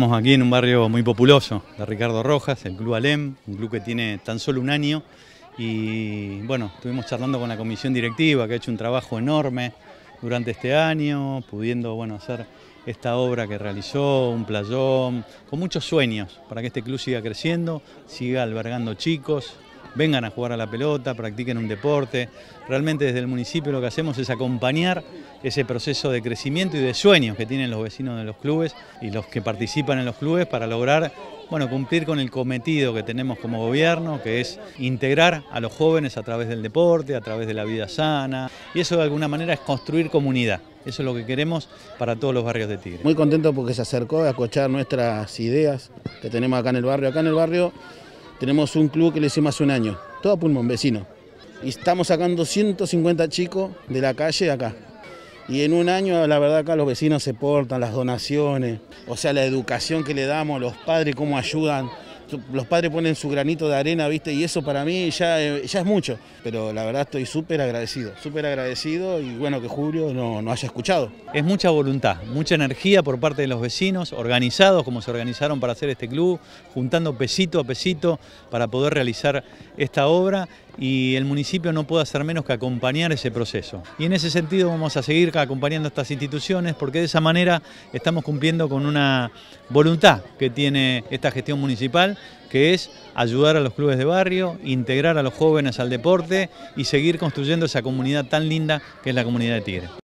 Estamos aquí en un barrio muy populoso de Ricardo Rojas, el Club Alem, un club que tiene tan solo un año y bueno, estuvimos charlando con la comisión directiva que ha hecho un trabajo enorme durante este año, pudiendo bueno, hacer esta obra que realizó, un playón, con muchos sueños para que este club siga creciendo, siga albergando chicos, vengan a jugar a la pelota, practiquen un deporte. Realmente desde el municipio lo que hacemos es acompañar ese proceso de crecimiento y de sueños que tienen los vecinos de los clubes y los que participan en los clubes para lograr bueno, cumplir con el cometido que tenemos como gobierno, que es integrar a los jóvenes a través del deporte, a través de la vida sana, y eso de alguna manera es construir comunidad. Eso es lo que queremos para todos los barrios de Tigre. Muy contento porque se acercó a escuchar nuestras ideas que tenemos acá en el barrio. Acá en el barrio tenemos un club que le hicimos hace un año, todo pulmón vecino. Y estamos sacando 150 chicos de la calle acá. Y en un año, la verdad, acá los vecinos se portan, las donaciones, o sea, la educación que le damos, los padres cómo ayudan. Los padres ponen su granito de arena, ¿viste? Y eso para mí ya, eh, ya es mucho. Pero la verdad estoy súper agradecido, súper agradecido y bueno que Julio nos no haya escuchado. Es mucha voluntad, mucha energía por parte de los vecinos, organizados como se organizaron para hacer este club, juntando pesito a pesito para poder realizar esta obra y el municipio no puede hacer menos que acompañar ese proceso. Y en ese sentido vamos a seguir acompañando a estas instituciones porque de esa manera estamos cumpliendo con una voluntad que tiene esta gestión municipal, que es ayudar a los clubes de barrio, integrar a los jóvenes al deporte y seguir construyendo esa comunidad tan linda que es la comunidad de Tigre.